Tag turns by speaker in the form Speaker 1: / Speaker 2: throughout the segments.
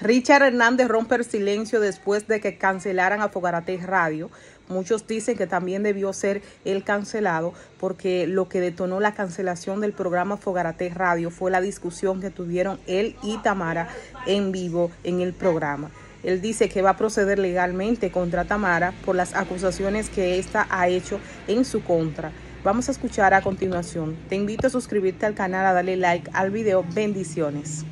Speaker 1: Richard Hernández rompe el silencio después de que cancelaran a Fogarate Radio. Muchos dicen que también debió ser el cancelado porque lo que detonó la cancelación del programa Fogarate Radio fue la discusión que tuvieron él y Tamara en vivo en el programa. Él dice que va a proceder legalmente contra Tamara por las acusaciones que ésta ha hecho en su contra. Vamos a escuchar a continuación. Te invito a suscribirte al canal, a darle like al video. Bendiciones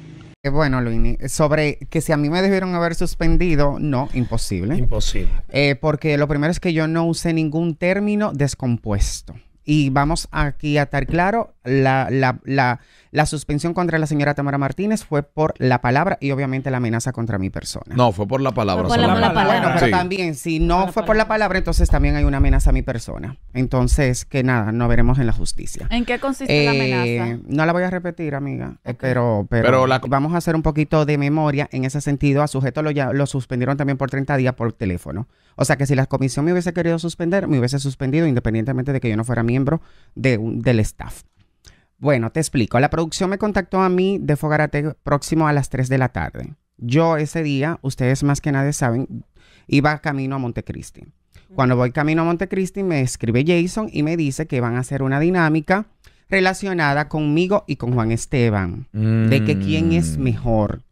Speaker 1: bueno, Luini, sobre que si a mí me debieron haber suspendido, no, imposible. Imposible. Eh, porque lo primero es que yo no usé ningún término descompuesto. Y vamos aquí a estar claro, la, la, suspensión contra la señora Tamara Martínez fue por la palabra y obviamente la amenaza contra mi persona. No, fue por la palabra. Bueno, pero también, si no fue por la palabra, entonces también hay una amenaza a mi persona. Entonces, que nada, no veremos en la justicia. ¿En qué consiste la eh, amenaza? No la voy a repetir, amiga, eh, pero, pero, vamos a hacer un poquito de memoria en ese sentido. A sujeto lo, ya, lo suspendieron también por 30 días por teléfono. O sea que si la comisión me hubiese querido suspender, me hubiese suspendido independientemente de que yo no fuera mía miembro de del staff. Bueno, te explico. La producción me contactó a mí de Fogarate próximo a las 3 de la tarde. Yo ese día, ustedes más que nadie saben, iba camino a Montecristi. Cuando voy camino a Montecristi, me escribe Jason y me dice que van a hacer una dinámica relacionada conmigo y con Juan Esteban, de que quién es mm. mejor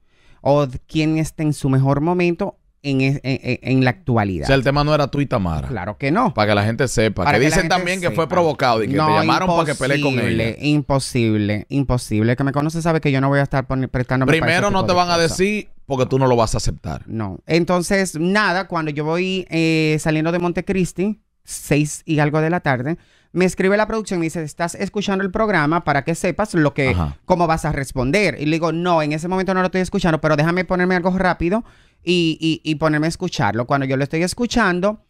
Speaker 1: o quién está en su mejor momento en, la actualidad. O sea, el tema no era tú y Tamara. Claro que no. Para que la gente sepa. que, dicen también que fue provocado y que te llamaron para que pelees con él. Imposible, imposible. El que me conoce sabe que yo no voy a estar prestando. Primero no te van a decir porque tú no lo vas a aceptar. No. Entonces, nada, cuando yo voy eh, saliendo de Montecristi, seis y algo de la tarde, me escribe la producción y me dice, estás escuchando el programa para que sepas lo que, cómo vas a responder. Y le digo, no, en ese momento no lo estoy escuchando, pero déjame ponerme algo rápido y, ponerme a escucharlo. Cuando yo lo estoy escuchando,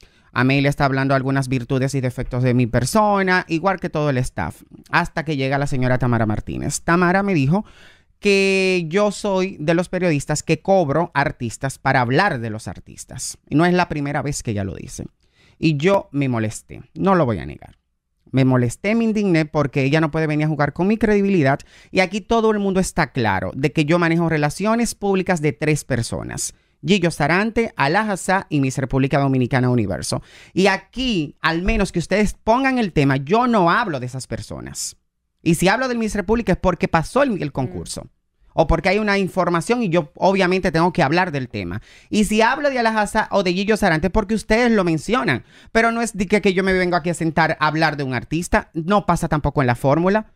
Speaker 1: le está hablando algunas virtudes y defectos de mi persona, igual que todo el staff, hasta que llega la señora Tamara Martínez. Tamara me dijo que yo soy de los periodistas que cobro artistas para hablar de los artistas. Y no es la primera vez que ella lo dice. Y yo me molesté, no lo voy a negar. Me molesté, me indigné porque ella no puede venir a jugar con mi credibilidad. Y aquí todo el mundo está claro de que yo manejo relaciones públicas de tres personas Gillo Sarante, Alajaza y Miss República Dominicana Universo. Y aquí, al menos que ustedes pongan el tema, yo no hablo de esas personas. Y si hablo del Miss República es porque pasó el, concurso. Mm. O porque hay una información y yo obviamente tengo que hablar del tema. Y si hablo de Alajaza o de Gillo Sarante es porque ustedes lo mencionan. Pero no es de que, yo me vengo aquí a sentar a hablar de un artista. No pasa tampoco en la fórmula.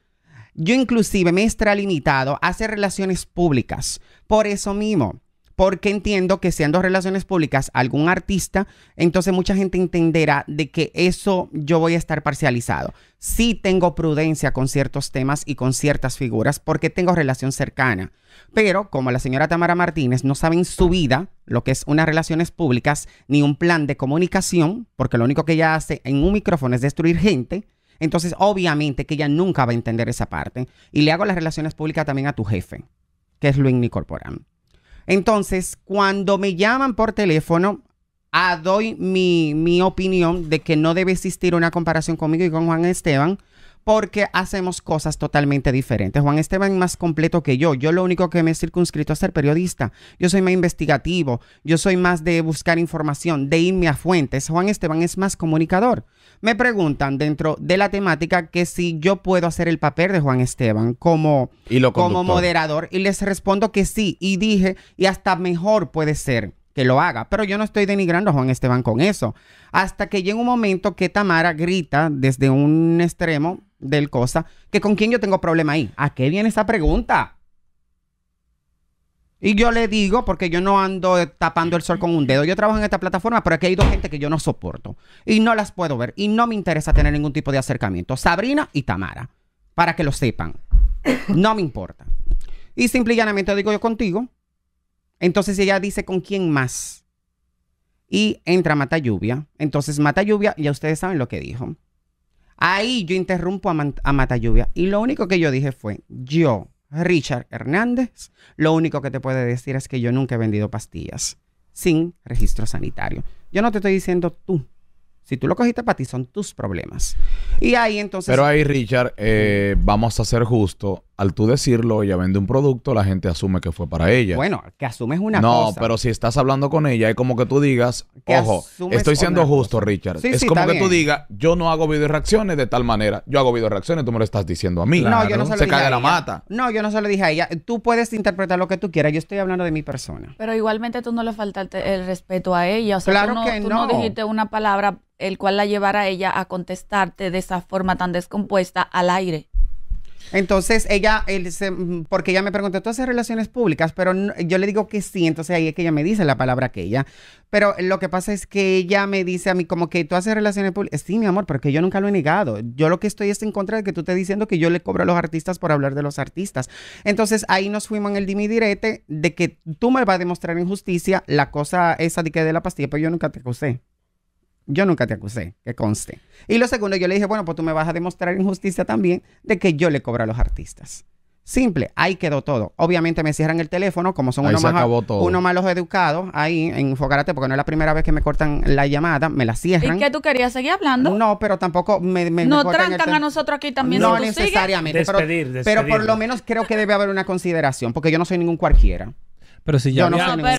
Speaker 1: Yo inclusive me he limitado a hacer relaciones públicas. Por eso mismo porque entiendo que siendo relaciones públicas algún artista, entonces mucha gente entenderá de que eso yo voy a estar parcializado. Sí tengo prudencia con ciertos temas y con ciertas figuras porque tengo relación cercana, pero como la señora Tamara Martínez no sabe en su vida lo que es unas relaciones públicas ni un plan de comunicación, porque lo único que ella hace en un micrófono es destruir gente, entonces obviamente que ella nunca va a entender esa parte. Y le hago las relaciones públicas también a tu jefe, que es Luis Corporán. Entonces, cuando me llaman por teléfono, ah, doy mi, mi opinión de que no debe existir una comparación conmigo y con Juan Esteban porque hacemos cosas totalmente diferentes. Juan Esteban es más completo que yo. Yo lo único que me he circunscrito es ser periodista. Yo soy más investigativo. Yo soy más de buscar información, de irme a fuentes. Juan Esteban es más comunicador. Me preguntan dentro de la temática que si yo puedo hacer el papel de Juan Esteban como, como moderador y les respondo que sí y dije y hasta mejor puede ser que lo haga, pero yo no estoy denigrando a Juan Esteban con eso. Hasta que llega un momento que Tamara grita desde un extremo del cosa que con quién yo tengo problema ahí. ¿A qué viene esa pregunta? Y yo le digo, porque yo no ando tapando el sol con un dedo. Yo trabajo en esta plataforma, pero aquí hay dos gente que yo no soporto. Y no las puedo ver. Y no me interesa tener ningún tipo de acercamiento. Sabrina y Tamara. Para que lo sepan. No me importa. Y simple y llanamente digo yo contigo. Entonces ella dice con quién más. Y entra Mata Lluvia. Entonces Mata Lluvia, ya ustedes saben lo que dijo. Ahí yo interrumpo a, a Mata Lluvia. Y lo único que yo dije fue, yo Richard Hernández, lo único que te puede decir es que yo nunca he vendido pastillas sin registro sanitario. Yo no te estoy diciendo tú. Si tú lo cogiste para ti, son tus problemas. Y ahí entonces... Pero ahí, Richard, eh, vamos a ser justo al tú decirlo, ella vende un producto, la gente asume que fue para ella. Bueno, que asumes una no, cosa. No, pero si estás hablando con ella, es como que tú digas, ojo, estoy siendo justo, Richard. es como que tú digas, yo no hago video reacciones de tal manera, yo hago video reacciones, tú me lo estás diciendo a mí. No, yo no se, lo cae la mata. No, yo no se lo dije a ella. Tú puedes interpretar lo que tú quieras, yo estoy hablando de mi persona. Pero igualmente tú no le faltaste el respeto a ella, o sea, no, tú dijiste una palabra el cual la llevara a ella a contestarte de esa forma tan descompuesta al aire. Entonces ella, él mm, porque ella me preguntó, ¿tú haces relaciones públicas? Pero yo le digo que sí, entonces ahí es que ella me dice la palabra que ella Pero lo que pasa es que ella me dice a mí como que tú haces relaciones públicas. Sí, mi amor, porque yo nunca lo he negado. Yo lo que estoy es en contra de que tú estés diciendo que yo le cobro a los artistas por hablar de los artistas. Entonces ahí nos fuimos en el dimi direte de que tú me vas a demostrar injusticia la cosa esa de que de la pastilla, pero yo nunca te acusé. Yo nunca te acusé, que conste. Y lo segundo, yo le dije, bueno, pues tú me vas a demostrar injusticia también de que yo le cobro a los artistas. Simple, ahí quedó todo. Obviamente me cierran el teléfono, como son unos malos, uno educados, ahí en porque no es la primera vez que me cortan la llamada, me la cierran. ¿Y qué tú querías seguir hablando? No, pero tampoco me, No trancan a nosotros aquí también. No necesariamente, pero, pero por lo menos creo que debe haber una consideración, porque yo no soy ningún cualquiera. Pero si ya yo no,